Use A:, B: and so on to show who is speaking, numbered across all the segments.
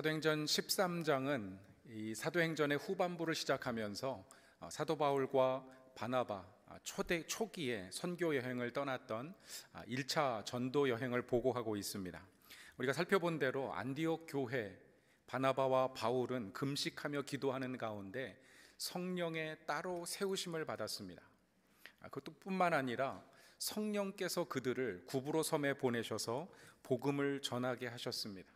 A: 사도행전 13장은 이 사도행전의 후반부를 시작하면서 어, 사도 바울과 바나바 아, 초대 초기에 선교 여행을 떠났던 1차 아, 전도 여행을 보고하고 있습니다. 우리가 살펴본 대로 안디옥 교회 바나바와 바울은 금식하며 기도하는 가운데 성령의 따로 세우심을 받았습니다. 아, 그것뿐만 아니라 성령께서 그들을 구부로 섬에 보내셔서 복음을 전하게 하셨습니다.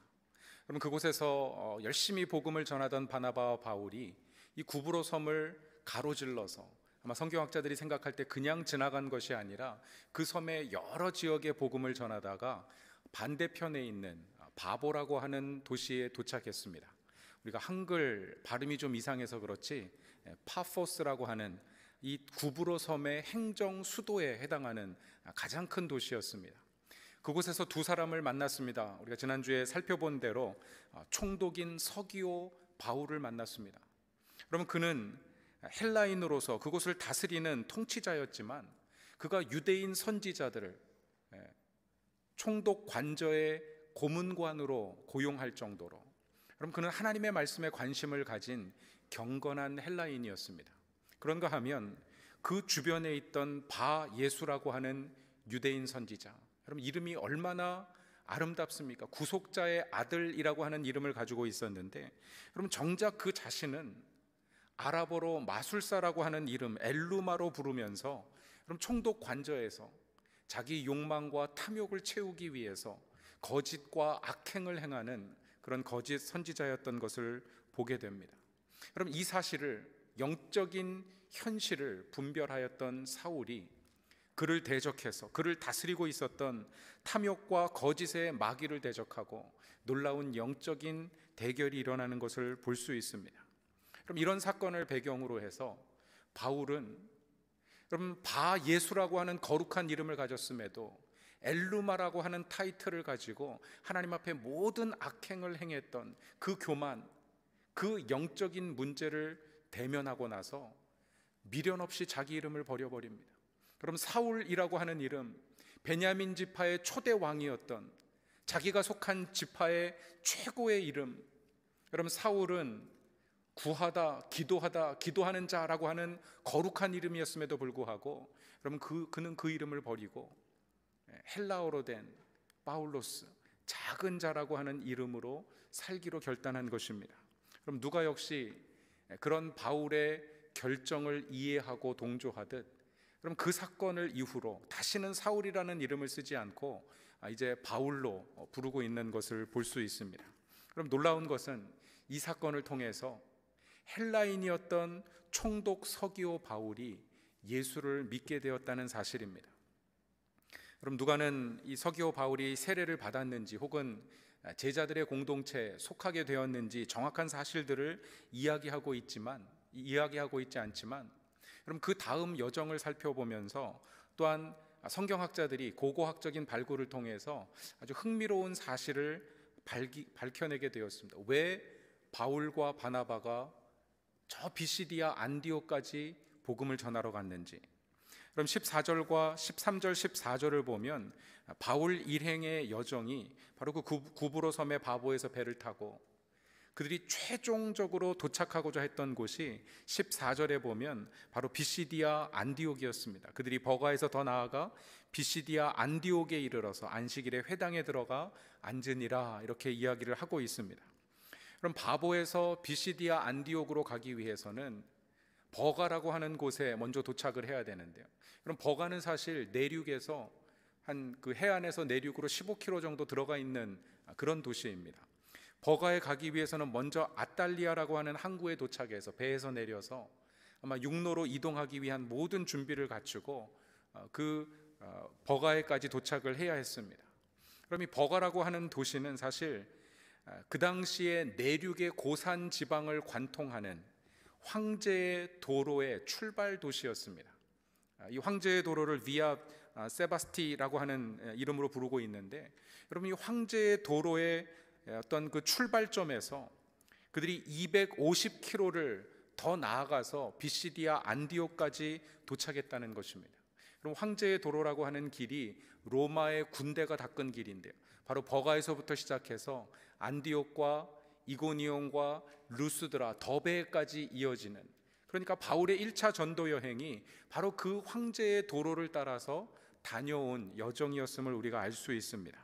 A: 그럼 그곳에서 어, 열심히 복음을 전하던 바나바와 바울이 이 구브로 섬을 가로질러서 아마 성경학자들이 생각할 때 그냥 지나간 것이 아니라 그 섬의 여러 지역의 복음을 전하다가 반대편에 있는 아, 바보라고 하는 도시에 도착했습니다. 우리가 한글 발음이 좀 이상해서 그렇지 예, 파포스라고 하는 이 구브로 섬의 행정 수도에 해당하는 아, 가장 큰 도시였습니다. 그곳에서 두 사람을 만났습니다. 우리가 지난주에 살펴본 대로 어, 총독인 서기오 바울을 만났습니다. 그러면 그는 헬라인으로서 그곳을 다스리는 통치자였지만 그가 유대인 선지자들을 예, 총독 관저의 고문관으로 고용할 정도로 그럼 그는 하나님의 말씀에 관심을 가진 경건한 헬라인이었습니다. 그런가 하면 그 주변에 있던 바 예수라고 하는 유대인 선지자 여러분 이름이 얼마나 아름답습니까? 구속자의 아들이라고 하는 이름을 가지고 있었는데 여러분 정작 그 자신은 아랍어로 마술사라고 하는 이름 엘루마로 부르면서 그럼 총독 관저에서 자기 욕망과 탐욕을 채우기 위해서 거짓과 악행을 행하는 그런 거짓 선지자였던 것을 보게 됩니다. 그럼 이 사실을 영적인 현실을 분별하였던 사울이 그를 대적해서 그를 다스리고 있었던 탐욕과 거짓의 마귀를 대적하고 놀라운 영적인 대결이 일어나는 것을 볼 수 있습니다. 그럼 이런 사건을 배경으로 해서 바울은 그럼 바 예수라고 하는 거룩한 이름을 가졌음에도 엘루마라고 하는 타이틀을 가지고 하나님 앞에 모든 악행을 행했던 그 교만, 그 영적인 문제를 대면하고 나서 미련 없이 자기 이름을 버려버립니다. 그럼 사울이라고 하는 이름 베냐민 지파의 초대 왕이었던 자기가 속한 지파의 최고의 이름 여러분 사울은 구하다 기도하다 기도하는 자라고 하는 거룩한 이름이었음에도 불구하고 여러분 그 그는 그 이름을 버리고 예, 헬라어로 된 바울로스 작은 자라고 하는 이름으로 살기로 결단한 것입니다. 그럼 누가 역시 예, 그런 바울의 결정을 이해하고 동조하듯 그럼 그 사건을 이후로 다시는 사울이라는 이름을 쓰지 않고 아, 이제 바울로 어, 부르고 있는 것을 볼 수 있습니다. 그럼 놀라운 것은 이 사건을 통해서 헬라인이었던 총독 서기오 바울이 예수를 믿게 되었다는 사실입니다. 그럼 누가는 이 서기오 바울이 세례를 받았는지 혹은 아, 제자들의 공동체에 속하게 되었는지 정확한 사실들을 이야기하고 있지만 이야기하고 있지 않지만 그럼 그 다음 여정을 살펴보면서 또한 성경학자들이 고고학적인 발굴을 통해서 아주 흥미로운 사실을 발기, 밝혀내게 되었습니다. 왜 바울과 바나바가 저 비시디아 안디오까지 복음을 전하러 갔는지. 그럼 14절과 13절, 14절을 보면 바울 일행의 여정이 바로 그 구부로 섬의 바보에서 배를 타고 그들이 최종적으로 도착하고자 했던 곳이 14절에 보면 바로 비시디아 안디옥이었습니다. 그들이 버가에서 더 나아가 비시디아 안디옥에 이르러서 안식일에 회당에 들어가 앉으니라 이렇게 이야기를 하고 있습니다. 그럼 바보에서 비시디아 안디옥으로 가기 위해서는 버가라고 하는 곳에 먼저 도착을 해야 되는데요. 그럼 버가는 사실 내륙에서 한 그 해안에서 내륙으로 15km 정도 들어가 있는 그런 도시입니다. 버가에 가기 위해서는 먼저 아탈리아라고 하는 항구에 도착해서 배에서 내려서 아마 육로로 이동하기 위한 모든 준비를 갖추고 어, 그 어, 버가에까지 도착을 해야 했습니다. 그럼 이 버가라고 하는 도시는 사실 어, 그 당시에 내륙의 고산 지방을 관통하는 황제의 도로의 출발 도시였습니다. 이 황제의 도로를 비아 세바스티라고 하는 이름으로 부르고 있는데 여러분 이 황제의 도로의 예, 어떤 그 출발점에서 그들이 250km를 더 나아가서 비시디아 안디오까지 도착했다는 것입니다. 그럼 황제의 도로라고 하는 길이 로마의 군대가 닦은 길인데요. 바로 버가에서부터 시작해서 안디옥과 이고니온과 루스드라 더베까지 이어지는 그러니까 바울의 1차 전도 여행이 바로 그 황제의 도로를 따라서 다녀온 여정이었음을 우리가 알 수 있습니다.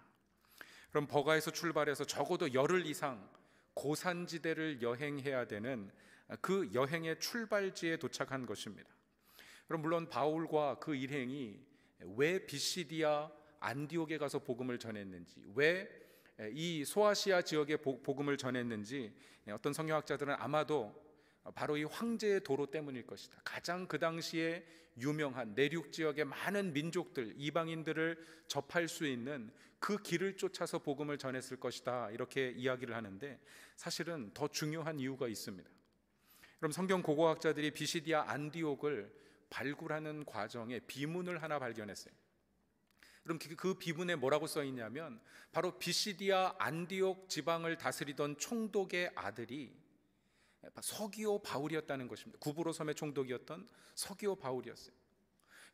A: 그럼 버가에서 출발해서 적어도 열흘 이상 고산지대를 여행해야 되는 그 여행의 출발지에 도착한 것입니다. 그럼 물론 바울과 그 일행이 왜 비시디아 안디옥에 가서 복음을 전했는지, 왜 이 소아시아 지역에 복음을 전했는지 어떤 성경학자들은 아마도 어, 바로 이 황제의 도로 때문일 것이다. 가장 그 당시에 유명한 내륙 지역의 많은 민족들, 이방인들을 접할 수 있는 그 길을 쫓아서 복음을 전했을 것이다. 이렇게 이야기를 하는데 사실은 더 중요한 이유가 있습니다. 그럼 성경 고고학자들이 비시디아 안디옥을 발굴하는 과정에 비문을 하나 발견했어요. 그럼 그, 그 비문에 뭐라고 써 있냐면 바로 비시디아 안디옥 지방을 다스리던 총독의 아들이 서기오 바울이었다는 것입니다. 구부로 섬의 총독이었던 서기오 바울이었어요.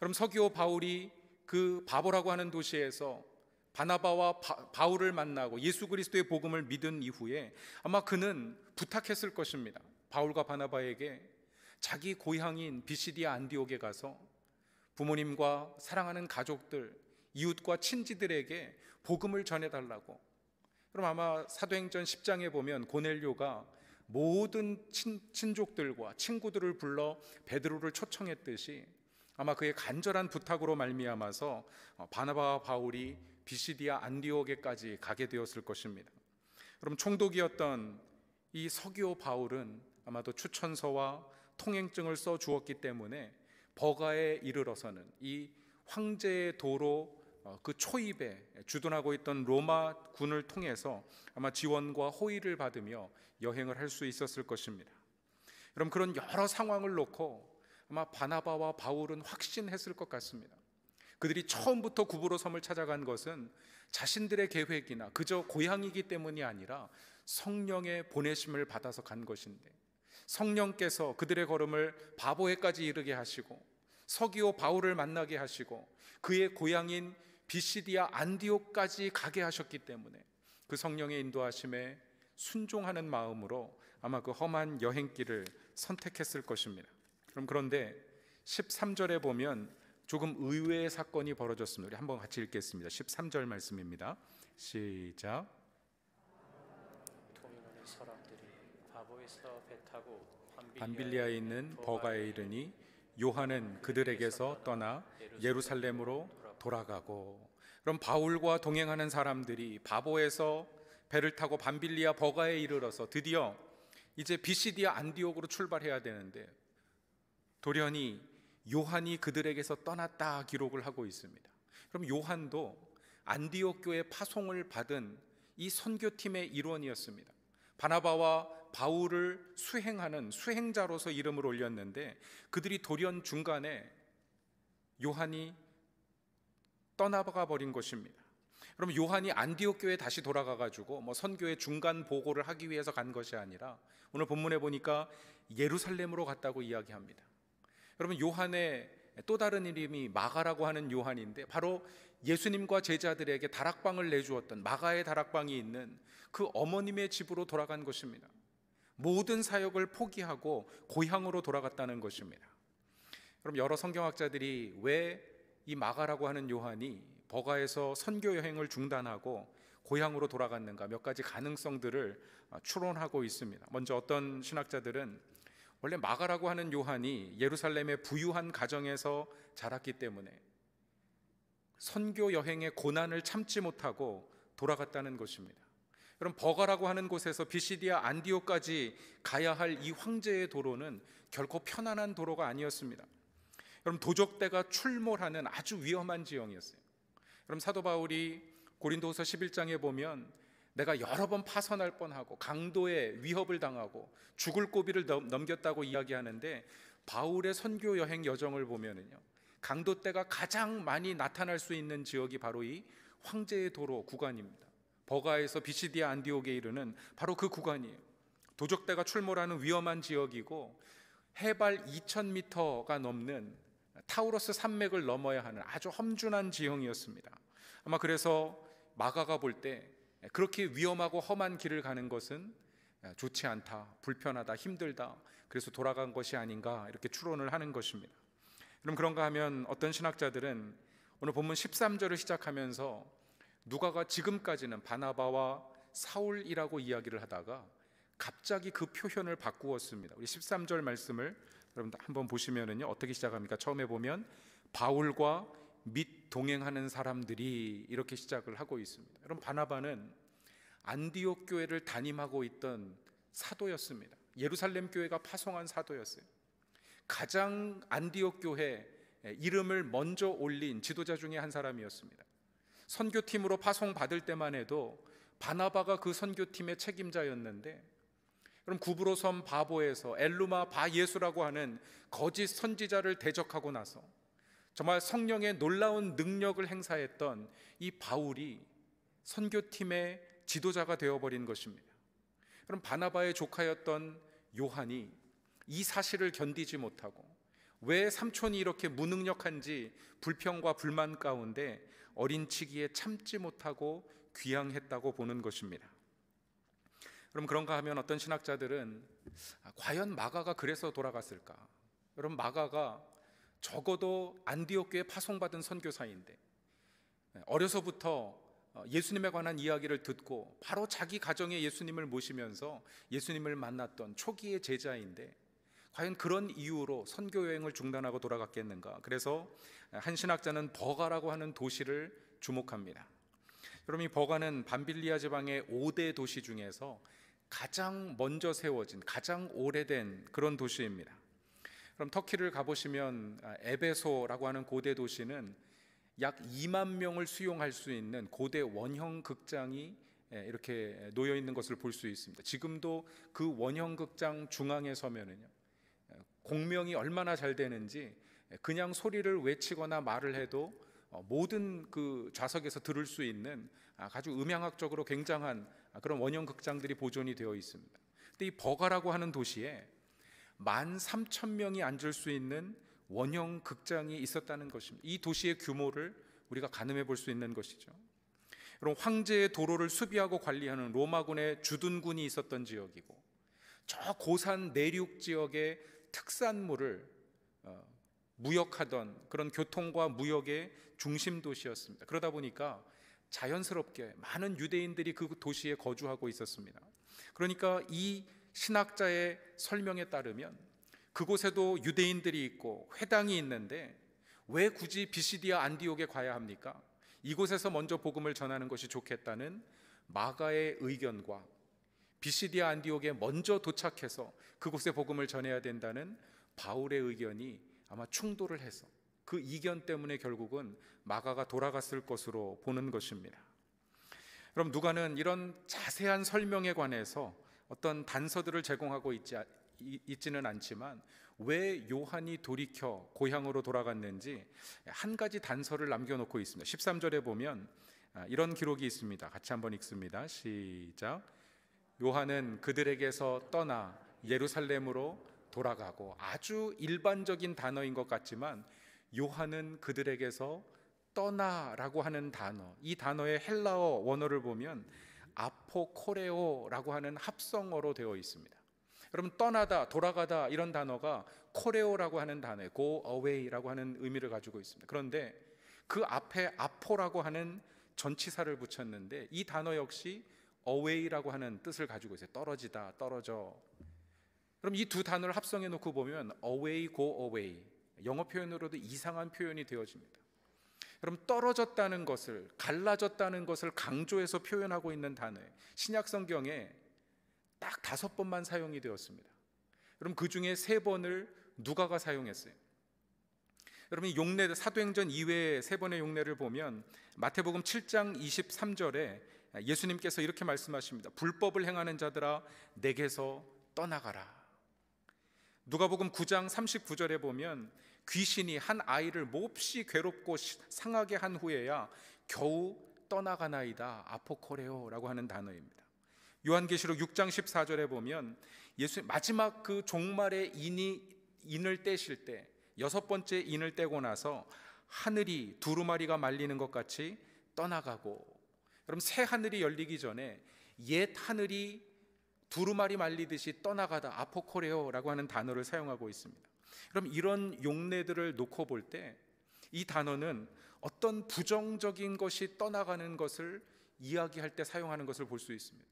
A: 여러 서기오 바울이 그 바보라고 하는 도시에서 바나바와 바, 울을 만나고 예수 그리스도의 복음을 믿은 이후에 아마 그는 부탁했을 것입니다. 바울과 바나바에게 자기 고향인 비시디아 안디옥에 가서 부모님과 사랑하는 가족들, 이웃과 친지들에게 복음을 전해달라고. 그럼 아마 사도행전 10장에 보면 고넬료가 모든 친, 친족들과 친구들을 불러 베드로를 초청했듯이 아마 그의 간절한 부탁으로 말미암아서 어, 바나바와 바울이 비시디아 안디옥에까지 가게 되었을 것입니다. 그럼 총독이었던 이 서기오 바울은 아마도 추천서와 통행증을 써 주었기 때문에 버가에 이르러서는 이 황제의 도로 어, 그 초입에 주둔하고 있던 로마 군을 통해서 아마 지원과 호의를 받으며 여행을 할 수 있었을 것입니다. 여러 그런 여러 상황을 놓고 아마 바나바와 바울은 확신했을 것 같습니다. 그들이 처음부터 구부로 섬을 찾아간 것은 자신들의 계획이나 그저 고향이기 때문이 아니라 성령의 보내심을 받아서 간 것인데 성령께서 그들의 걸음을 바보에까지 이르게 하시고 서기오 바울을 만나게 하시고 그의 고향인 비시디아 안디옥까지 가게 하셨기 때문에 그 성령의 인도하심에 순종하는 마음으로 아마 그 험한 여행길을 선택했을 것입니다. 그럼 그런데 13절에 보면 조금 의외의 사건이 벌어졌습니다. 우리 한번 같이 읽겠습니다. 13절 말씀입니다. 시작. 동행하는 사람들이 바보에서 배 타고 반빌리아에 있는 버가에 이르니 요한은 그들에게서 떠나 예루살렘으로 돌아가고 그럼 바울과 동행하는 사람들이 바보에서 배를 타고 반빌리아 버가에 이르러서 드디어 이제 비시디아 안디옥으로 출발해야 되는데 돌연히 요한이 그들에게서 떠났다 기록을 하고 있습니다. 그럼 요한도 안디옥 교회 파송을 받은 이 선교팀의 일원이었습니다. 바나바와 바울을 수행하는 수행자로서 이름을 올렸는데 그들이 돌연 중간에 요한이 떠나가 버린 것입니다. 그럼 요한이 안디옥 교에 다시 돌아가 가지고 뭐 선교의 중간 보고를 하기 위해서 간 것이 아니라 오늘 본문에 보니까 예루살렘으로 갔다고 이야기합니다. 여러분 요한의 또 다른 이름이 마가라고 하는 요한인데 바로 예수님과 제자들에게 다락방을 내주었던 마가의 다락방이 있는 그 어머님의 집으로 돌아간 것입니다. 모든 사역을 포기하고 고향으로 돌아갔다는 것입니다. 그럼 여러 성경학자들이 왜이 마가라고 하는 요한이 버가에서 선교 여행을 중단하고 고향으로 돌아갔는가 몇 가지 가능성들을 추론하고 있습니다. 먼저 어떤 신학자들은 원래 마가라고 하는 요한이 예루살렘의 부유한 가정에서 자랐기 때문에 선교 여행의 고난을 참지 못하고 돌아갔다는 것입니다. 그럼 버가라고 하는 곳에서 비시디아 안디오까지 가야 할 이 황제의 도로는 결코 편안한 도로가 아니었습니다. 그럼 도적대가 출몰하는 아주 위험한 지형이었어요. 그럼 사도 바울이 고린도서 11장에 보면 내가 여러 번 파선할 뻔하고 강도의 위협을 당하고 죽을 고비를 넘겼다고 이야기하는데 바울의 선교 여행 여정을 보면은요. 강도 때가 가장 많이 나타날 수 있는 지역이 바로 이 황제의 도로 구간입니다. 버가에서 비시디아 안디옥에 이르는 바로 그 구간이에요. 도적대가 출몰하는 위험한 지역이고 해발 2,000m가 넘는 타우러스 산맥을 넘어야 하는 아주 험준한 지형이었습니다. 아마 그래서 마가가 볼 때 그렇게 위험하고 험한 길을 가는 것은 좋지 않다, 불편하다, 힘들다. 그래서 돌아간 것이 아닌가 이렇게 추론을 하는 것입니다. 그럼 그런가 하면 어떤 신학자들은 오늘 본문 13절을 시작하면서 누가가 지금까지는 바나바와 사울이라고 이야기를 하다가 갑자기 그 표현을 바꾸었습니다. 우리 13절 말씀을 여러분 들 한번 보시면은요 어떻게 시작합니까? 처음에 보면 바울과 및 동행하는 사람들이 이렇게 시작을 하고 있습니다. 여러분 바나바는 안디옥 교회를 담임하고 있던 사도였습니다. 예루살렘 교회가 파송한 사도였어요. 가장 안디옥 교회 이름을 먼저 올린 지도자 중에 한 사람이었습니다. 선교팀으로 파송받을 때만 해도 바나바가 그 선교팀의 책임자였는데 그럼 구브로섬 바보에서 엘루마 바예수라고 하는 거짓 선지자를 대적하고 나서 정말 성령의 놀라운 능력을 행사했던 이 바울이 선교팀의 지도자가 되어버린 것입니다. 그럼 바나바의 조카였던 요한이 이 사실을 견디지 못하고 왜 삼촌이 이렇게 무능력한지 불평과 불만 가운데 어린 치기에 참지 못하고 귀양했다고 보는 것입니다. 그럼 그런가 하면 어떤 신학자들은 아, 과연 마가가 그래서 돌아갔을까? 여러 마가가 적어도 안디옥교에 파송받은 선교사인데 네, 어려서부터 어, 예수님에 관한 이야기를 듣고 바로 자기 가정에 예수님을 모시면서 예수님을 만났던 초기의 제자인데 과연 그런 이유로 선교 여행을 중단하고 돌아갔겠는가? 그래서 한 신학자는 버가라고 하는 도시를 주목합니다. 여러분 이 버가는 반빌리아 지방의 5대 도시 중에서 가장 먼저 세워진 가장 오래된 그런 도시입니다. 그럼 터키를 가보시면 아, 에베소라고 하는 고대 도시는 약 2만 명을 수용할 수 있는 고대 원형 극장이 이렇게 놓여 있는 것을 볼 수 있습니다. 지금도 그 원형 극장 중앙에 서면은요. 공명이 얼마나 잘 되는지 그냥 소리를 외치거나 말을 해도 어, 모든 그 좌석에서 들을 수 있는 아주 음향학적으로 굉장한 그런 원형 극장들이 보존이 되어 있습니다. 근데 이 버가라고 하는 도시에 만 3천 명이 앉을 수 있는 원형 극장이 있었다는 것입니다. 이 도시의 규모를 우리가 가늠해 볼 수 있는 것이죠. 그럼 황제의 도로를 수비하고 관리하는 로마군의 주둔군이 있었던 지역이고 저 고산 내륙 지역의 특산물을 어, 무역하던 그런 교통과 무역의 중심 도시였습니다. 그러다 보니까 자연스럽게 많은 유대인들이 그 도시에 거주하고 있었습니다. 그러니까 이 신학자의 설명에 따르면 그곳에도 유대인들이 있고 회당이 있는데 왜 굳이 비시디아 안디옥에 가야 합니까? 이곳에서 먼저 복음을 전하는 것이 좋겠다는 마가의 의견과 비시디아 안디옥에 먼저 도착해서 그곳에 복음을 전해야 된다는 바울의 의견이 아마 충돌을 해서 그 이견 때문에 결국은 마가가 돌아갔을 것으로 보는 것입니다. 그럼 누가는 이런 자세한 설명에 관해서 어떤 단서들을 제공하고 있지, 있지는 않지만 왜 요한이 돌이켜 고향으로 돌아갔는지 한 가지 단서를 남겨놓고 있습니다. 13절에 보면 아, 이런 기록이 있습니다. 같이 한번 읽습니다. 시작. 요한은 그들에게서 떠나 예루살렘으로 돌아가고 아주 일반적인 단어인 것 같지만 요한은 그들에게서 떠나라고 하는 단어, 이 단어의 헬라어 원어를 보면 아포코레오라고 하는 합성어로 되어 있습니다. 여러분 떠나다, 돌아가다 이런 단어가 코레오라고 하는 단어 go away라고 하는 의미를 가지고 있습니다. 그런데 그 앞에 아포라고 하는 전치사를 붙였는데 이 단어 역시 away라고 하는 뜻을 가지고 있어요. 떨어지다, 떨어져. 그럼 이 두 단어를 합성해 놓고 보면 away, go away 영어 표현으로도 이상한 표현이 되어집니다. 여러분 떨어졌다는 것을 갈라졌다는 것을 강조해서 표현하고 있는 단어 신약 성경에 딱 다섯 번만 사용이 되었습니다. 여러분 그 중에 세 번을 누가가 사용했어요. 여러분 용례 사도행전 이외에 세 번의 용례를 보면 마태복음 7장 23절에 예수님께서 이렇게 말씀하십니다. 불법을 행하는 자들아 내게서 떠나가라. 누가복음 9장 39절에 보면 귀신이 한 아이를 몹시 괴롭고 상하게 한 후에야 겨우 떠나가나이다 아포코레오라고 하는 단어입니다. 요한계시록 6장 14절에 보면 예수 마지막 그 종말의 인이 인을 떼실 때 여섯 번째 인을 떼고 나서 하늘이 두루마리가 말리는 것 같이 떠나가고 여러분 새 하늘이 열리기 전에 옛 하늘이 두루마리 말리듯이 떠나가다 아포코레오라고 하는 단어를 사용하고 있습니다. 그럼 이런 용례들을 놓고 볼 때 이 단어는 어떤 부정적인 것이 떠나가는 것을 이야기할 때 사용하는 것을 볼 수 있습니다.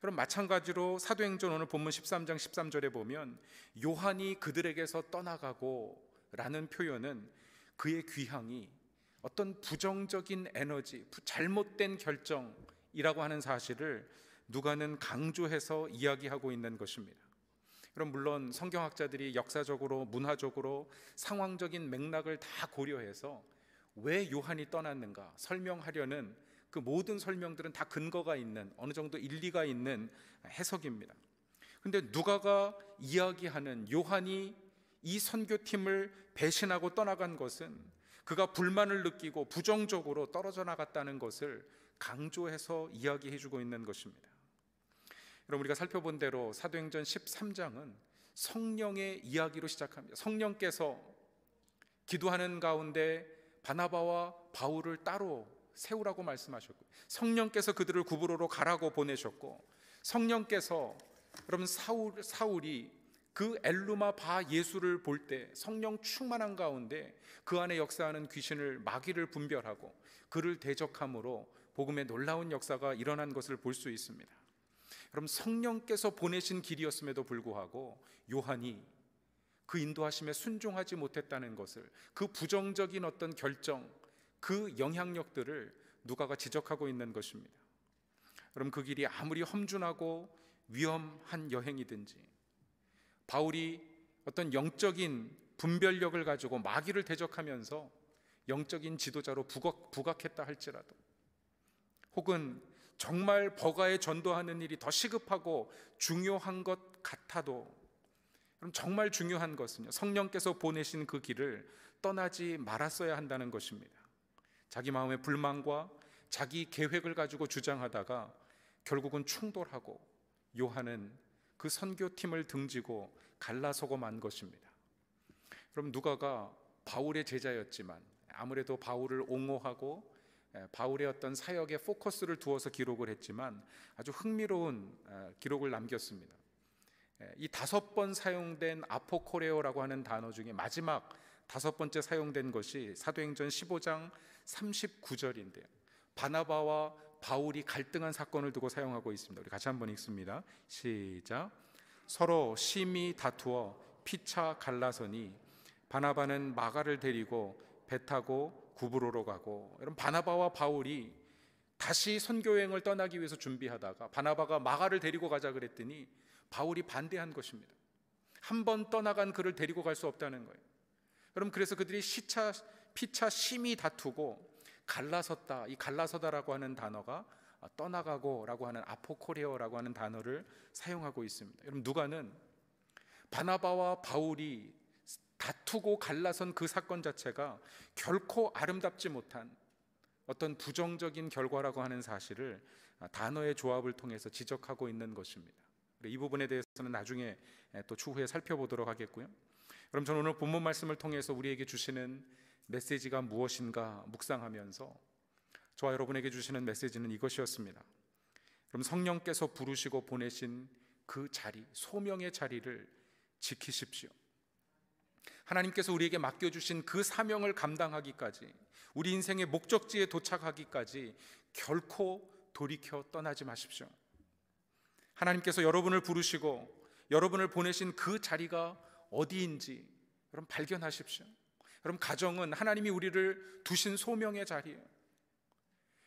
A: 그럼 마찬가지로 사도행전 오늘 본문 13장 13절에 보면 요한이 그들에게서 떠나가고 라는 표현은 그의 귀향이 어떤 부정적인 에너지, 잘못된 결정이라고 하는 사실을 누가는 강조해서 이야기하고 있는 것입니다. 그럼 물론 성경학자들이 역사적으로 문화적으로 상황적인 맥락을 다 고려해서 왜 요한이 떠났는가 설명하려는 그 모든 설명들은 다 근거가 있는 어느 정도 일리가 있는 해석입니다. 근데 누가가 이야기하는 요한이 이 선교팀을 배신하고 떠나간 것은 그가 불만을 느끼고 부정적으로 떨어져 나갔다는 것을 강조해서 이야기해 주고 있는 것입니다. 여러분 우리가 살펴본 대로 사도행전 13장은 성령의 이야기로 시작합니다. 성령께서 기도하는 가운데 바나바와 바울을 따로 세우라고 말씀하셨고 성령께서 그들을 구부로로 가라고 보내셨고 성령께서 여러분 사울 사울이 그 엘루마 바 예수를 볼 때 성령 충만한 가운데 그 안에 역사하는 귀신을 마귀를 분별하고 그를 대적함으로 복음의 놀라운 역사가 일어난 것을 볼 수 있습니다. 여러분 성령께서 보내신 길이었음에도 불구하고 요한이 그 인도하심에 순종하지 못했다는 것을 그 부정적인 어떤 결정 그 영향력들을 누가가 지적하고 있는 것입니다. 여러그 길이 아무리 험준하고 위험한 여행이든지 바울이 어떤 영적인 분별력을 가지고 마귀를 대적하면서 영적인 지도자로 부각, 했다 할지라도 혹은 정말 버가에 전도하는 일이 더 시급하고 중요한 것 같아도 그럼 정말 중요한 것은요. 성령께서 보내신 그 길을 떠나지 말았어야 한다는 것입니다. 자기 마음의 불만과 자기 계획을 가지고 주장하다가 결국은 충돌하고 요한은 그 선교팀을 등지고 갈라서고 만 것입니다. 그럼 누가가 바울의 제자였지만 아무래도 바울을 옹호하고 예, 바울의 어떤 사역에 포커스를 두어서 기록을 했지만 아주 흥미로운 아, 기록을 남겼습니다. 예, 이 다섯 번 사용된 아포코레오라고 하는 단어 중에 마지막 다섯 번째 사용된 것이 사도행전 15장 39절인데요. 바나바와 바울이 갈등한 사건을 두고 사용하고 있습니다. 우리 같이 한번 읽습니다. 시작. 서로 심히 다투어 피차 갈라서니 바나바는 마가를 데리고 배 타고 구부로로 가고 이런 바나바와 바울이 다시 선교여행을 떠나기 위해서 준비하다가 바나바가 마가를 데리고 가자 그랬더니 바울이 반대한 것입니다. 한 번 떠나간 그를 데리고 갈 수 없다는 거예요. 그럼 그래서 그들이 시차 피차 심히 다투고 갈라섰다. 이 갈라서다라고 하는 단어가 떠나가고라고 하는 아포코레오라고 하는 단어를 사용하고 있습니다. 여러분 누가는 바나바와 바울이 다투고 갈라선 그 사건 자체가 결코 아름답지 못한 어떤 부정적인 결과라고 하는 사실을 단어의 조합을 통해서 지적하고 있는 것입니다. 이 부분에 대해서는 나중에 또 추후에 살펴보도록 하겠고요. 그럼 저는 오늘 본문 말씀을 통해서 우리에게 주시는 메시지가 무엇인가 묵상하면서 저와 여러분에게 주시는 메시지는 이것이었습니다. 그럼 성령께서 부르시고 보내신 그 자리, 소명의 자리를 지키십시오. 하나님께서 우리에게 맡겨주신 그 사명을 감당하기까지 우리 인생의 목적지에 도착하기까지 결코 돌이켜 떠나지 마십시오. 하나님께서 여러분을 부르시고 여러분을 보내신 그 자리가 어디인지 여러분 발견하십시오. 여러분 가정은 하나님이 우리를 두신 소명의 자리예요.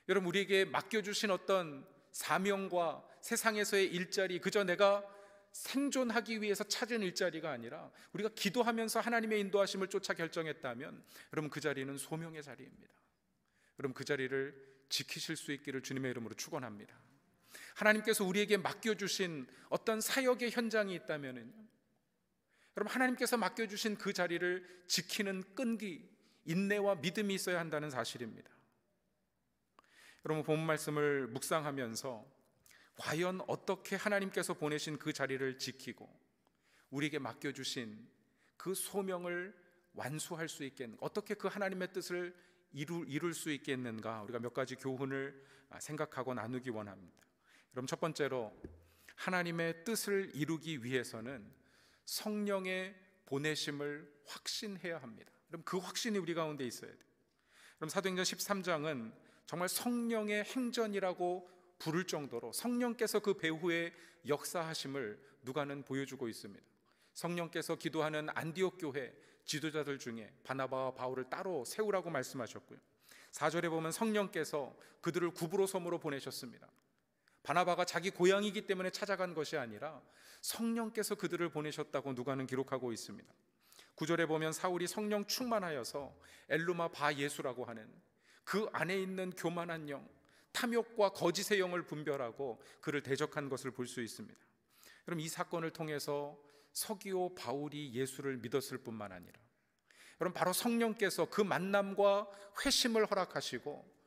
A: 여러분 우리에게 맡겨주신 어떤 사명과 세상에서의 일자리 그저 내가 생존하기 위해서 찾은 일자리가 아니라 우리가 기도하면서 하나님의 인도하심을 쫓아 결정했다면 여러분 그 자리는 소명의 자리입니다. 여러분 그 자리를 지키실 수 있기를 주님의 이름으로 축원합니다. 하나님께서 우리에게 맡겨 주신 어떤 사역의 현장이 있다면은요. 여러분 하나님께서 맡겨 주신 그 자리를 지키는 끈기, 인내와 믿음이 있어야 한다는 사실입니다. 여러분 본 말씀을 묵상하면서 과연 어떻게 하나님께서 보내신 그 자리를 지키고 우리에게 맡겨주신 그 소명을 완수할 수 있겠는가? 어떻게 그 하나님의 뜻을 이룰, 이룰 수 있겠는가? 우리가 몇 가지 교훈을 아, 생각하고 나누기 원합니다. 그럼 첫 번째로 하나님의 뜻을 이루기 위해서는 성령의 보내심을 확신해야 합니다. 그럼 그 확신이 우리 가운데 있어야 돼요. 그럼 사도행전 13장은 정말 성령의 행전이라고 부를 정도로 성령께서 그 배후에 역사하심을 누가는 보여주고 있습니다. 성령께서 기도하는 안디옥 교회 지도자들 중에 바나바와 바울을 따로 세우라고 말씀하셨고요. 4절에 보면 성령께서 그들을 구부로 섬으로 보내셨습니다. 바나바가 자기 고향이기 때문에 찾아간 것이 아니라 성령께서 그들을 보내셨다고 누가는 기록하고 있습니다. 9절에 보면 사울이 성령 충만하여서 엘루마 바 예수라고 하는 그 안에 있는 교만한 영, 탐욕과 거짓의 영을 분별하고 그를 대적한 것을 볼 수 있습니다. 그럼 이 사건을 통해서 서기오 바울이 예수를 믿었을 뿐만 아니라 여러 바로 성령께서 그 만남과 회심을 허락하시고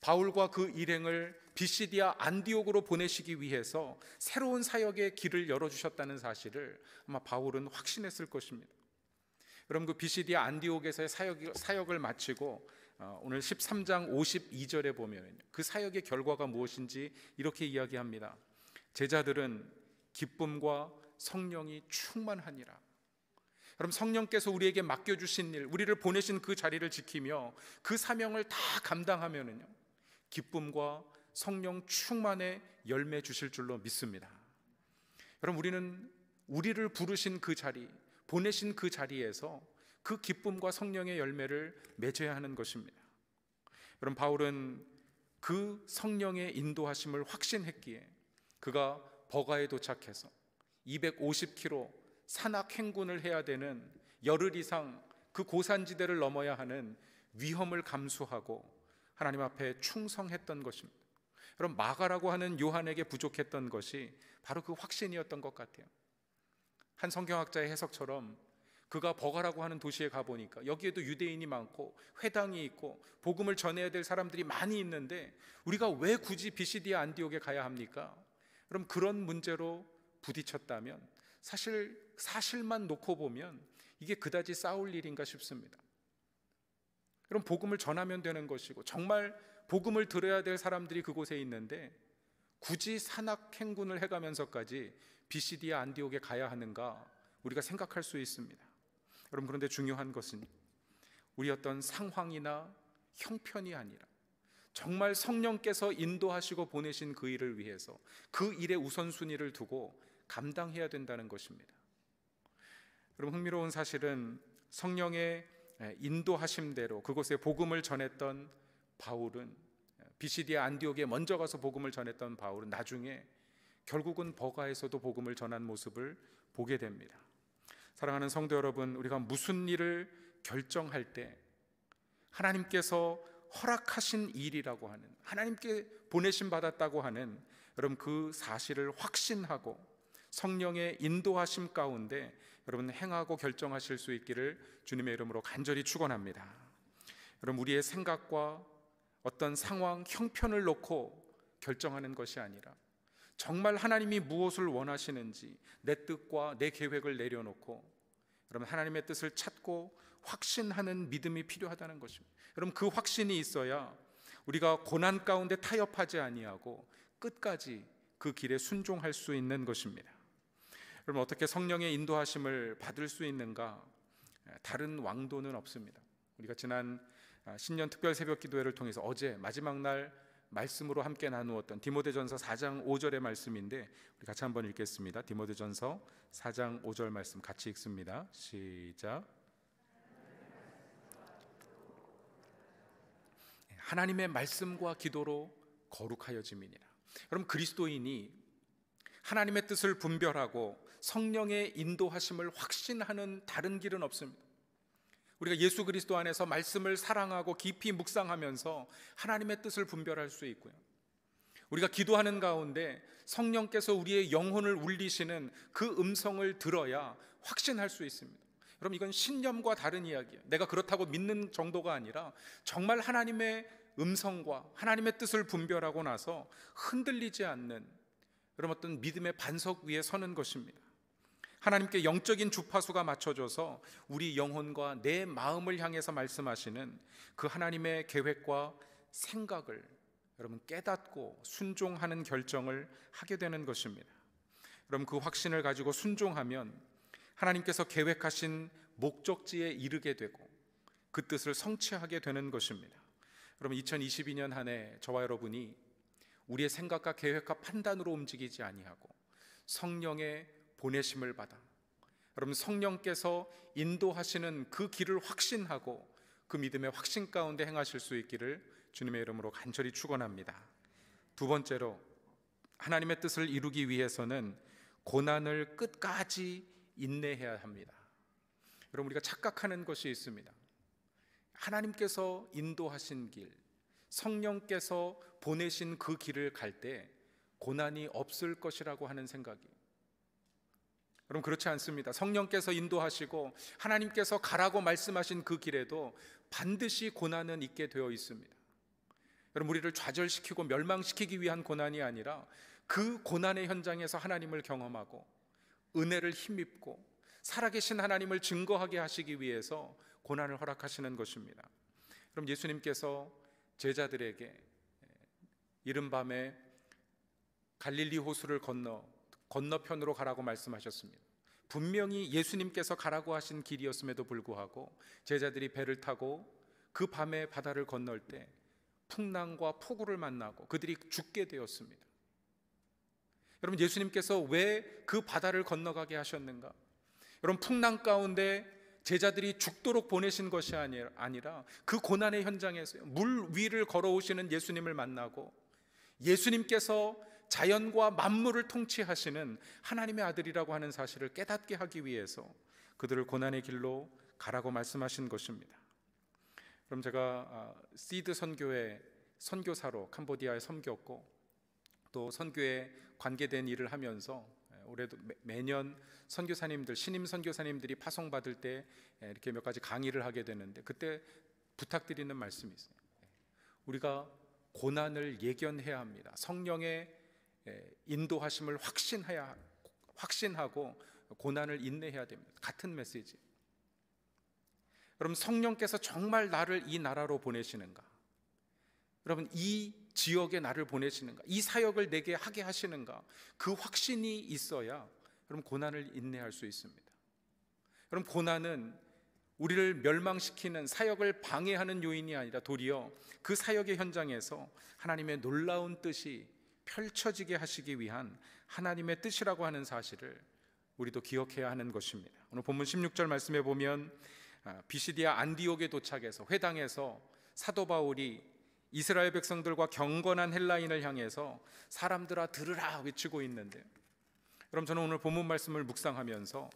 A: 바울과 그 일행을 비시디아 안디옥으로 보내시기 위해서 새로운 사역의 길을 열어주셨다는 사실을 아마 바울은 확신했을 것입니다. 여러분 그 비시디아 안디옥에서의 사역을, 사역을 마치고 어, 오늘 13장 52절에 보면 그 사역의 결과가 무엇인지 이렇게 이야기합니다. 제자들은 기쁨과 성령이 충만하니라. 여러 성령께서 우리에게 맡겨 주신 일, 우리를 보내신 그 자리를 지키며 그 사명을 다 감당하면은요. 기쁨과 성령 충만의 열매 주실 줄로 믿습니다. 여러분 우리는 우리를 부르신 그 자리, 보내신 그 자리에서 그 기쁨과 성령의 열매를 맺어야 하는 것입니다. 여러분 바울은 그 성령의 인도하심을 확신했기에 그가 버가에 도착해서 250km 산악 행군을 해야 되는 열흘 이상 그 고산지대를 넘어야 하는 위험을 감수하고 하나님 앞에 충성했던 것입니다. 그럼 마가라고 하는 요한에게 부족했던 것이 바로 그 확신이었던 것 같아요. 한 성경학자의 해석처럼 그가 버가라고 하는 도시에 가보니까 여기에도 유대인이 많고 회당이 있고 복음을 전해야 될 사람들이 많이 있는데 우리가 왜 굳이 비시디아 안디옥에 가야 합니까? 그럼 그런 문제로 부딪혔다면 사실 사실만 놓고 보면 이게 그다지 싸울 일인가 싶습니다. 그럼 복음을 전하면 되는 것이고 정말 복음을 들어야 될 사람들이 그곳에 있는데 굳이 산악 행군을 해가면서까지 비시디아 안디옥에 가야 하는가 우리가 생각할 수 있습니다. 여러분 그런데 중요한 것은 우리 어떤 상황이나 형편이 아니라 정말 성령께서 인도하시고 보내신 그 일을 위해서 그 일의 우선순위를 두고 감당해야 된다는 것입니다. 여러분 흥미로운 사실은 성령의 인도하심대로 그곳에 복음을 전했던 바울은 비시디아 안디옥에 먼저 가서 복음을 전했던 바울은 나중에 결국은 버가에서도 복음을 전한 모습을 보게 됩니다. 사랑하는 성도 여러분, 우리가 무슨 일을 결정할 때 하나님께서 허락하신 일이라고 하는 하나님께 보내심 받았다고 하는 여러분 그 사실을 확신하고 성령의 인도하심 가운데 여러분 행하고 결정하실 수 있기를 주님의 이름으로 간절히 축원합니다. 여러분 우리의 생각과 어떤 상황 형편을 놓고 결정하는 것이 아니라 정말 하나님이 무엇을 원하시는지 내 뜻과 내 계획을 내려놓고 여러분 하나님의 뜻을 찾고 확신하는 믿음이 필요하다는 것입니다. 여러분 그 확신이 있어야 우리가 고난 가운데 타협하지 아니하고 끝까지 그 길에 순종할 수 있는 것입니다. 여러분 어떻게 성령의 인도하심을 받을 수 있는가? 예, 다른 왕도는 없습니다. 우리가 지난 아, 신년 특별 새벽 기도회를 통해서 어제 마지막 날 말씀으로 함께 나누었던 디모데전서 4장 5절의 말씀인데 우리 같이 한번 읽겠습니다. 디모데전서 4장 5절 말씀 같이 읽습니다. 시작. 하나님의 말씀과 기도로 거룩하여짐이니라. 그럼 그리스도인이 하나님의 뜻을 분별하고 성령의 인도하심을 확신하는 다른 길은 없습니다. 우리가 예수 그리스도 안에서 말씀을 사랑하고 깊이 묵상하면서 하나님의 뜻을 분별할 수 있고요. 우리가 기도하는 가운데 성령께서 우리의 영혼을 울리시는 그 음성을 들어야 확신할 수 있습니다. 여러분 이건 신념과 다른 이야기예요. 내가 그렇다고 믿는 정도가 아니라 정말 하나님의 음성과 하나님의 뜻을 분별하고 나서 흔들리지 않는 그런 어떤 믿음의 반석 위에 서는 것입니다. 하나님께 영적인 주파수가 맞춰져서 우리 영혼과 내 마음을 향해서 말씀하시는 그 하나님의 계획과 생각을 여러분 깨닫고 순종하는 결정을 하게 되는 것입니다. 여러분 그 확신을 가지고 순종하면 하나님께서 계획하신 목적지에 이르게 되고 그 뜻을 성취하게 되는 것입니다. 여러분 2022년 한 해 저와 여러분이 우리의 생각과 계획과 판단으로 움직이지 아니하고 성령의 보내심을 받아 여러분 성령께서 인도하시는 그 길을 확신하고 그 믿음의 확신 가운데 행하실 수 있기를 주님의 이름으로 간절히 축원합니다. 두 번째로 하나님의 뜻을 이루기 위해서는 고난을 끝까지 인내해야 합니다. 여러분 우리가 착각하는 것이 있습니다. 하나님께서 인도하신 길, 성령께서 보내신 그 길을 갈 때 고난이 없을 것이라고 하는 생각이 여러분 그렇지 않습니다. 성령께서 인도하시고 하나님께서 가라고 말씀하신 그 길에도 반드시 고난은 있게 되어 있습니다. 여러분 우리를 좌절시키고 멸망시키기 위한 고난이 아니라 그 고난의 현장에서 하나님을 경험하고 은혜를 힘입고 살아계신 하나님을 증거하게 하시기 위해서 고난을 허락하시는 것입니다. 그럼 예수님께서 제자들에게 이른 밤에 갈릴리 호수를 건너 건너편으로 가라고 말씀하셨습니다. 분명히 예수님께서 가라고 하신 길이었음에도 불구하고 제자들이 배를 타고 그 밤에 바다를 건널 때 풍랑과 폭우를 만나고 그들이 죽게 되었습니다. 여러분 예수님께서 왜 그 바다를 건너가게 하셨는가? 여러분 풍랑 가운데 제자들이 죽도록 보내신 것이 아니라 그 고난의 현장에서 물 위를 걸어오시는 예수님을 만나고 예수님께서 자연과 만물을 통치하시는 하나님의 아들이라고 하는 사실을 깨닫게 하기 위해서 그들을 고난의 길로 가라고 말씀하신 것입니다. 그럼 제가 아, 시드 선교회 선교사로 캄보디아에 섬겼고 또 선교에 관계된 일을 하면서 예, 올해도 매년 선교사님들 신임 선교사님들이 파송받을 때 예, 이렇게 몇 가지 강의를 하게 되는데 그때 부탁드리는 말씀이 있어요. 우리가 고난을 예견해야 합니다. 성령의 예, 인도하심을 확신해야 확신하고 고난을 인내해야 됩니다. 같은 메시지. 여러분 성령께서 정말 나를 이 나라로 보내시는가? 여러분 이 지역에 나를 보내시는가? 이 사역을 내게 하게 하시는가? 그 확신이 있어야 여러분 고난을 인내할 수 있습니다. 여러분 고난은 우리를 멸망시키는 사역을 방해하는 요인이 아니라 도리어 그 사역의 현장에서 하나님의 놀라운 뜻이 펼쳐지게 하시기 위한 하나님의 뜻이라고 하는 사실을 우리도 기억해야 하는 것입니다. 오늘 본문 16절 말씀에 보면 아, 비시디아 안디옥에 도착해서 회당에서 사도 바울이 이스라엘 백성들과 경건한 헬라인을 향해서 사람들아 들으라 외치고 있는데 그럼 저는 오늘 본문 말씀을 묵상하면서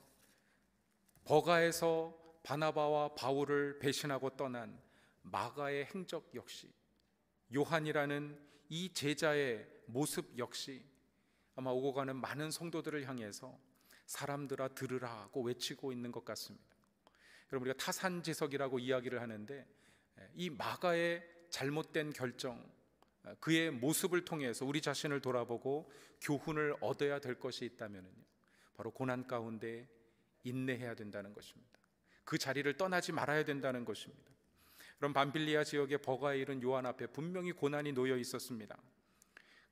A: 버가에서 바나바와 바울을 배신하고 떠난 마가의 행적 역시 요한이라는 이 제자의 모습 역시 아마 오고 가는 많은 성도들을 향해서 사람들아 들으라 고 외치고 있는 것 같습니다. 여러분 우리가 타산지석이라고 이야기를 하는데 예, 이 마가의 잘못된 결정 예, 그의 모습을 통해서 우리 자신을 돌아보고 교훈을 얻어야 될 것이 있다면요. 바로 고난 가운데 인내해야 된다는 것입니다. 그 자리를 떠나지 말아야 된다는 것입니다. 그럼 반빌리아 지역의 버가일은 요한 앞에 분명히 고난이 놓여 있었습니다.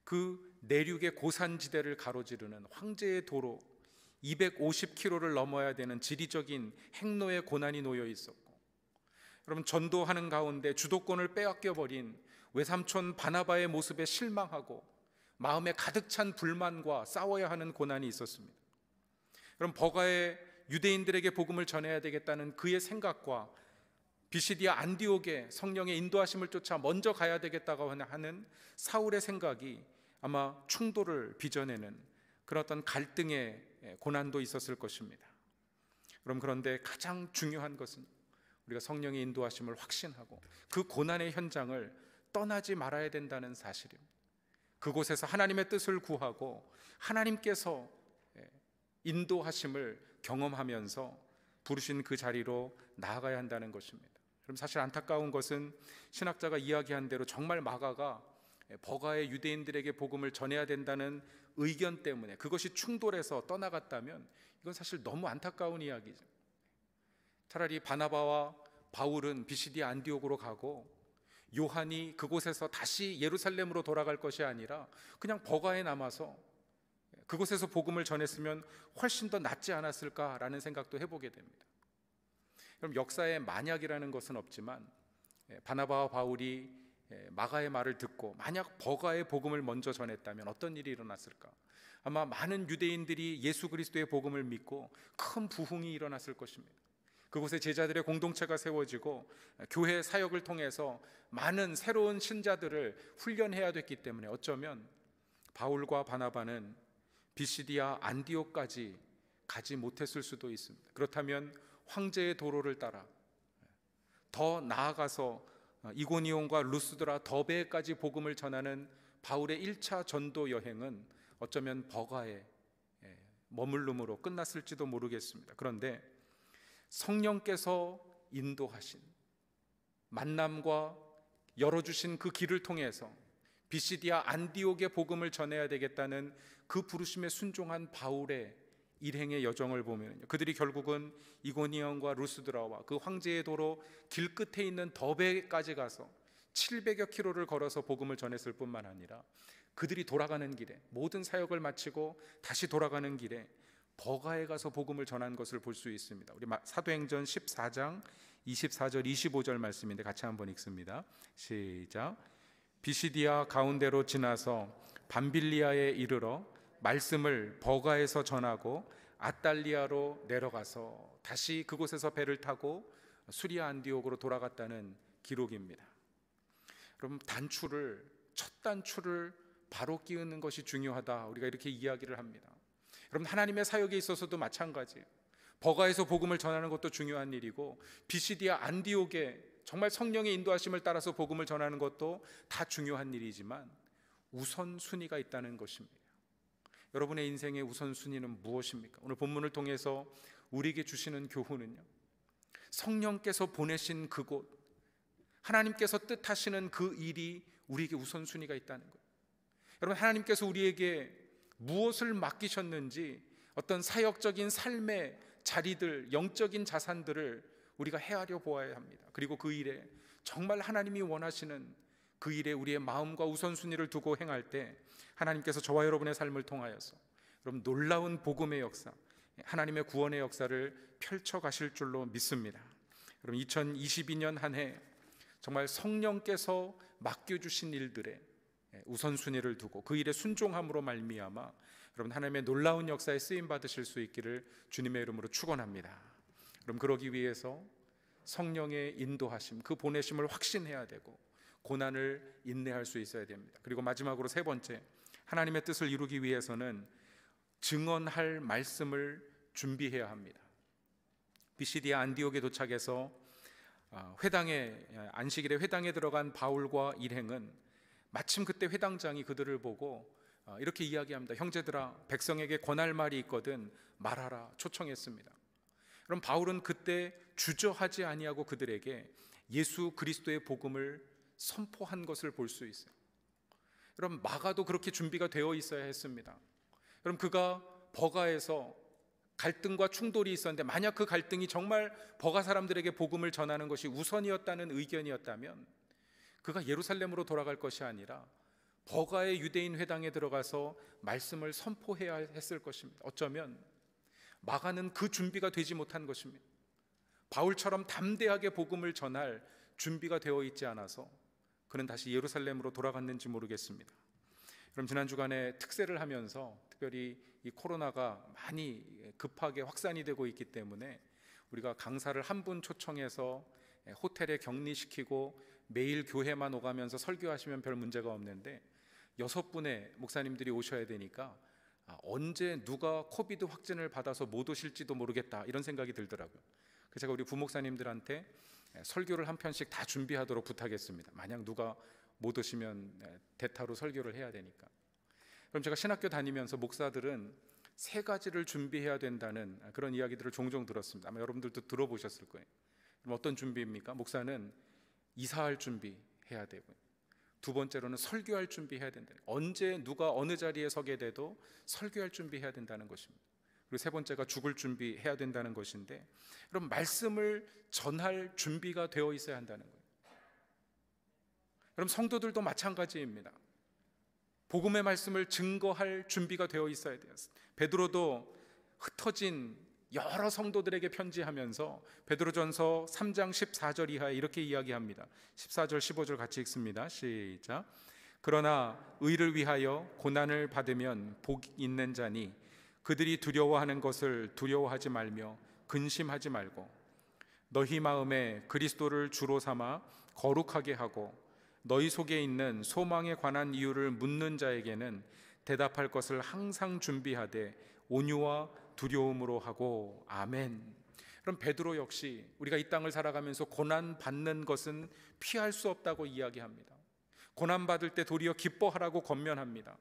A: 그 내륙의 고산지대를 가로지르는 황제의 도로 250km를 넘어야 되는 지리적인 행로의 고난이 놓여 있었고 여러분 전도하는 가운데 주도권을 빼앗겨 버린 외삼촌 바나바의 모습에 실망하고 마음에 가득 찬 불만과 싸워야 하는 고난이 있었습니다. 그럼 버가의 유대인들에게 복음을 전해야 되겠다는 그의 생각과 비시디아 안디옥의 성령의 인도하심을 쫓아 먼저 가야 되겠다고 하는 사울의 생각이 아마 충돌을 빚어내는 그런 어떤 갈등의 고난도 있었을 것입니다. 그럼 그런데 가장 중요한 것은 우리가 성령의 인도하심을 확신하고 그 고난의 현장을 떠나지 말아야 된다는 사실입니다. 그곳에서 하나님의 뜻을 구하고 하나님께서 인도하심을 경험하면서 부르신 그 자리로 나아가야 한다는 것입니다. 그럼 사실 안타까운 것은 신학자가 이야기한 대로 정말 마가가 예, 버가의 유대인들에게 복음을 전해야 된다는 의견 때문에 그것이 충돌해서 떠나갔다면 이건 사실 너무 안타까운 이야기죠. 차라리 바나바와 바울은 비시디 안디옥으로 가고 요한이 그곳에서 다시 예루살렘으로 돌아갈 것이 아니라 그냥 버가에 남아서 그곳에서 복음을 전했으면 훨씬 더 낫지 않았을까라는 생각도 해보게 됩니다. 그럼 역사에 만약이라는 것은 없지만 예, 바나바와 바울이 예, 마가의 말을 듣고 만약 버가의 복음을 먼저 전했다면 어떤 일이 일어났을까? 아마 많은 유대인들이 예수 그리스도의 복음을 믿고 큰 부흥이 일어났을 것입니다. 그곳에 제자들의 공동체가 세워지고 교회 사역을 통해서 많은 새로운 신자들을 훈련해야 됐기 때문에 어쩌면 바울과 바나바는 비시디아 안디오까지 가지 못했을 수도 있습니다. 그렇다면 황제의 도로를 따라 더 나아가서 아, 이고니온과 루스드라 더베까지 복음을 전하는 바울의 1차 전도 여행은 어쩌면 버가에 예, 머물름으로 끝났을지도 모르겠습니다. 그런데 성령께서 인도하신 만남과 열어주신 그 길을 통해서 비시디아 안디옥의 복음을 전해야 되겠다는 그 부르심에 순종한 바울의 일행의 여정을 보면 그들이 결국은 이고니언과 루스드라와 그 황제의 도로 길 끝에 있는 더베까지 가서 700여 킬로를 걸어서 복음을 전했을 뿐만 아니라 그들이 돌아가는 길에 모든 사역을 마치고 다시 돌아가는 길에 버가에 가서 복음을 전한 것을 볼 수 있습니다. 우리 사도행전 14장 24절 25절 말씀인데 같이 한번 읽습니다. 시작. 비시디아 가운데로 지나서 밤빌리아에 이르러 말씀을 버가에서 전하고 아달리아로 내려가서 다시 그곳에서 배를 타고 수리아 안디옥으로 돌아갔다는 기록입니다. 그럼 단추를 첫 단추를 바로 끼우는 것이 중요하다. 우리가 이렇게 이야기를 합니다. 여러 하나님의 사역에 있어서도 마찬가지 버가에서 복음을 전하는 것도 중요한 일이고 비시디아 안디옥에 정말 성령의 인도하심을 따라서 복음을 전하는 것도 다 중요한 일이지만 우선 순위가 있다는 것입니다. 여러분의 인생의 우선순위는 무엇입니까? 오늘 본문을 통해서 우리에게 주시는 교훈은요. 성령께서 보내신 그곳, 하나님께서 뜻하시는 그 일이 우리에게 우선순위가 있다는 것. 여러분, 하나님께서 우리에게 무엇을 맡기셨는지 어떤 사역적인 삶의 자리들, 영적인 자산들을 우리가 헤아려 보아야 합니다. 그리고 그 일에 정말 하나님이 원하시는 그 일에 우리의 마음과 우선순위를 두고 행할 때 하나님께서 저와 여러분의 삶을 통하여서 그럼 놀라운 복음의 역사, 하나님의 구원의 역사를 펼쳐 가실 줄로 믿습니다. 그럼 2022년 한 해 정말 성령께서 맡겨 주신 일들에 우선순위를 두고 그 일에 순종함으로 말미암아 여러분 하나님의 놀라운 역사에 쓰임 받으실 수 있기를 주님의 이름으로 축원합니다. 그럼 그러기 위해서 성령의 인도하심, 그 보내심을 확신해야 되고 고난을 인내할 수 있어야 됩니다. 그리고 마지막으로 세 번째, 하나님의 뜻을 이루기 위해서는 증언할 말씀을 준비해야 합니다. 비시디 안디옥에 도착해서 아, 회당에 안식일에 회당에 들어간 바울과 일행은 마침 그때 회당장이 그들을 보고 아, 이렇게 이야기합니다. 형제들아 백성에게 권할 말이 있거든 말하라 초청했습니다. 그럼 바울은 그때 주저하지 아니하고 그들에게 예수 그리스도의 복음을 선포한 것을 볼 수 있어요. 여러 마가도 그렇게 준비가 되어 있어야 했습니다. 여러 그가 버가에서 갈등과 충돌이 있었는데 만약 그 갈등이 정말 버가 사람들에게 복음을 전하는 것이 우선이었다는 의견이었다면 그가 예루살렘으로 돌아갈 것이 아니라 버가의 유대인 회당에 들어가서 말씀을 선포해야 했을 것입니다. 어쩌면 마가는 그 준비가 되지 못한 것입니다. 바울처럼 담대하게 복음을 전할 준비가 되어 있지 않아서 그는 다시 예루살렘으로 돌아갔는지 모르겠습니다. 그럼 지난 주간에 특세를 하면서 특별히 이 코로나가 많이 급하게 확산이 되고 있기 때문에 우리가 강사를 한 분 초청해서 호텔에 격리시키고 매일 교회만 오가면서 설교하시면 별 문제가 없는데 여섯 분의 목사님들이 오셔야 되니까 아, 언제 누가 코비드 확진을 받아서 못 오실지도 모르겠다 이런 생각이 들더라고요. 그래서 제가 우리 부목사님들한테 예, 설교를 한 편씩 다 준비하도록 부탁했습니다. 만약 누가 못 오시면 예, 대타로 설교를 해야 되니까. 그럼 제가 신학교 다니면서 목사들은 세 가지를 준비해야 된다는 그런 이야기들을 종종 들었습니다. 아마 여러분들도 들어보셨을 거예요. 그럼 어떤 준비입니까? 목사는 이사할 준비해야 되고두 번째로는 설교할 준비해야 된다. 언제 누가 어느 자리에 서게 돼도 설교할 준비해야 된다는 것입니다. 그리고 세 번째가 죽을 준비해야 된다는 것인데 그럼 말씀을 전할 준비가 되어 있어야 한다는 거예요. 그럼 성도들도 마찬가지입니다. 복음의 말씀을 증거할 준비가 되어 있어야 돼요. 베드로도 흩어진 여러 성도들에게 편지하면서 베드로전서 3장 14절 이하에 이렇게 이야기합니다. 14절 15절 같이 읽습니다. 시작. 그러나 의를 위하여 고난을 받으면 복 있는 자니 그들이 두려워하는 것을 두려워하지 말며 근심하지 말고 너희 마음에 그리스도를 주로 삼아 거룩하게 하고 너희 속에 있는 소망에 관한 이유를 묻는 자에게는 대답할 것을 항상 준비하되 온유와 두려움으로 하고 아멘. 그럼 베드로 역시 우리가 이 땅을 살아가면서 고난 받는 것은 피할 수 없다고 이야기합니다. 고난 받을 때 도리어 기뻐하라고 권면합니다.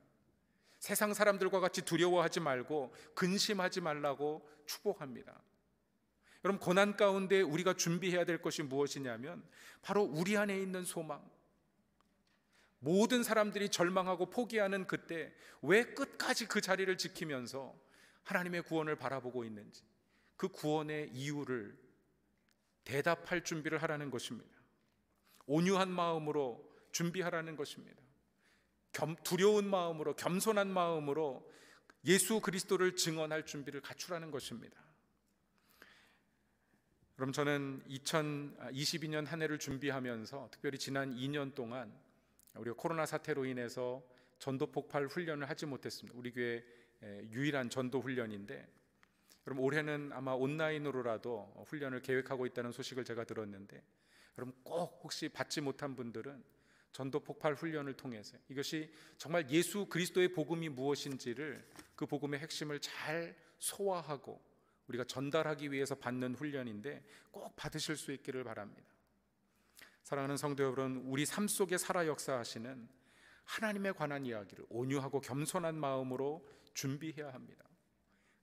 A: 세상 사람들과 같이 두려워하지 말고 근심하지 말라고 축복합니다. 여러분 고난 가운데 우리가 준비해야 될 것이 무엇이냐면 바로 우리 안에 있는 소망. 모든 사람들이 절망하고 포기하는 그때 왜 끝까지 그 자리를 지키면서 하나님의 구원을 바라보고 있는지 그 구원의 이유를 대답할 준비를 하라는 것입니다. 온유한 마음으로 준비하라는 것입니다. 두려운 마음으로 겸손한 마음으로 예수 그리스도를 증언할 준비를 갖추라는 것입니다. 그럼 저는 2022년 한 해를 준비하면서 특별히 지난 2년 동안 우리가 코로나 사태로 인해서 전도 폭발 훈련을 하지 못했습니다. 우리 교회 유일한 전도 훈련인데 그럼 올해는 아마 온라인으로라도 훈련을 계획하고 있다는 소식을 제가 들었는데 그럼 꼭 혹시 받지 못한 분들은 전도 폭발 훈련을 통해서 이것이 정말 예수 그리스도의 복음이 무엇인지를 그 복음의 핵심을 잘 소화하고 우리가 전달하기 위해서 받는 훈련인데 꼭 받으실 수 있기를 바랍니다. 사랑하는 성도 여러분, 우리 삶 속에 살아 역사하시는 하나님에 관한 이야기를 온유하고 겸손한 마음으로 준비해야 합니다.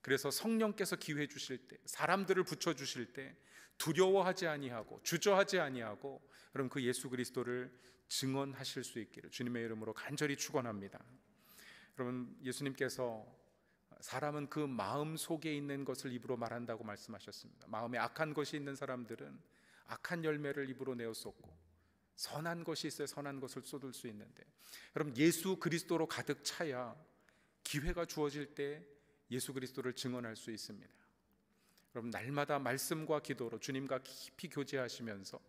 A: 그래서 성령께서 기회 주실 때, 사람들을 붙여 주실 때 두려워하지 아니하고 주저하지 아니하고 여러분 그 예수 그리스도를 증언하실 수 있기를 주님의 이름으로 간절히 축원합니다. 여러분 예수님께서 사람은 그 마음 속에 있는 것을 입으로 말한다고 말씀하셨습니다. 마음에 악한 것이 있는 사람들은 악한 열매를 입으로 내었었고 선한 것이 있어야 선한 것을 쏟을 수 있는데 여러분 예수 그리스도로 가득 차야 기회가 주어질 때 예수 그리스도를 증언할 수 있습니다. 여러분 날마다 말씀과 기도로 주님과 깊이 교제하시면서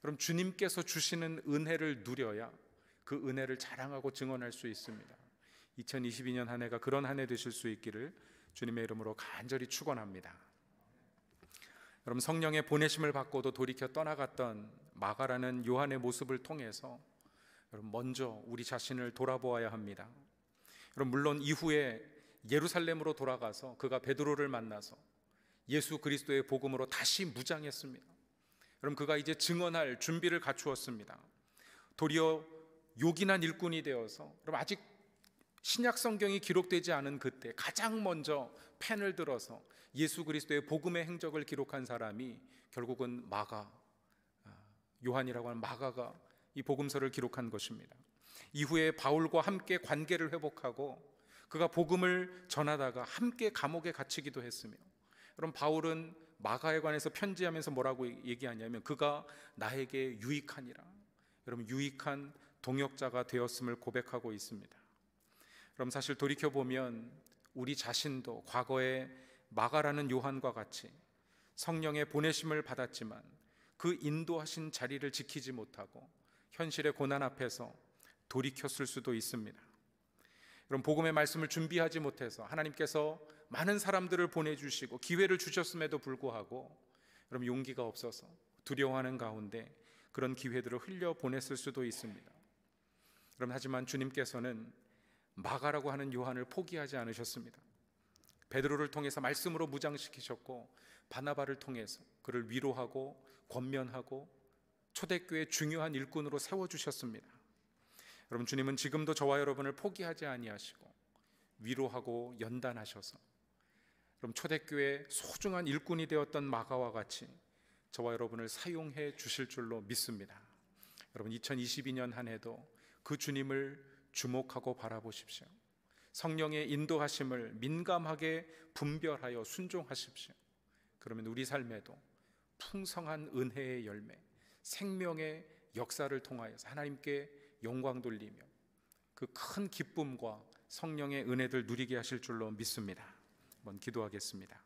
A: 그럼 주님께서 주시는 은혜를 누려야 그 은혜를 자랑하고 증언할 수 있습니다. 2022년 한 해가 그런 한 해 되실 수 있기를 주님의 이름으로 간절히 축원합니다. 여러분 성령의 보내심을 받고도 돌이켜 떠나갔던 마가라는 요한의 모습을 통해서 여러분 먼저 우리 자신을 돌아보아야 합니다. 여러분 물론 이후에 예루살렘으로 돌아가서 그가 베드로를 만나서 예수 그리스도의 복음으로 다시 무장했습니다. 여러분 그가 이제 증언할 준비를 갖추었습니다. 도리어 요긴한 일꾼이 되어서 여러분 아직 신약 성경이 기록되지 않은 그때 가장 먼저 펜을 들어서 예수 그리스도의 복음의 행적을 기록한 사람이 결국은 마가 아, 요한이라고 하는 마가가 이 복음서를 기록한 것입니다. 이후에 바울과 함께 관계를 회복하고 그가 복음을 전하다가 함께 감옥에 갇히기도 했으며 여러 바울은 마가에 관해서 편지하면서 뭐라고 얘기하냐면 그가 나에게 유익하니라. 여러분 유익한 동역자가 되었음을 고백하고 있습니다. 그럼 사실 돌이켜 보면 우리 자신도 과거에 마가라는 요한과 같이 성령의 보내심을 받았지만 그 인도하신 자리를 지키지 못하고 현실의 고난 앞에서 돌이켰을 수도 있습니다. 그럼 복음의 말씀을 준비하지 못해서 하나님께서 많은 사람들을 보내주시고 기회를 주셨음에도 불구하고 여러분 용기가 없어서 두려워하는 가운데 그런 기회들을 흘려 보냈을 수도 있습니다. 그럼 하지만 주님께서는 마가라고 하는 요한을 포기하지 않으셨습니다. 베드로를 통해서 말씀으로 무장시키셨고 바나바를 통해서 그를 위로하고 권면하고 초대교회 중요한 일꾼으로 세워 주셨습니다. 여러분 주님은 지금도 저와 여러분을 포기하지 아니하시고 위로하고 연단하셔서 그럼 초대교회 의 소중한 일꾼이 되었던 마가와 같이 저와 여러분을 사용해 주실 줄로 믿습니다. 여러분 2022년 한 해도 그 주님을 주목하고 바라보십시오. 성령의 인도하심을 민감하게 분별하여 순종하십시오. 그러면 우리 삶에도 풍성한 은혜의 열매, 생명의 역사를 통하여 하나님께 영광 돌리며 그 큰 기쁨과 성령의 은혜를 누리게 하실 줄로 믿습니다. 한번 기도하겠습니다.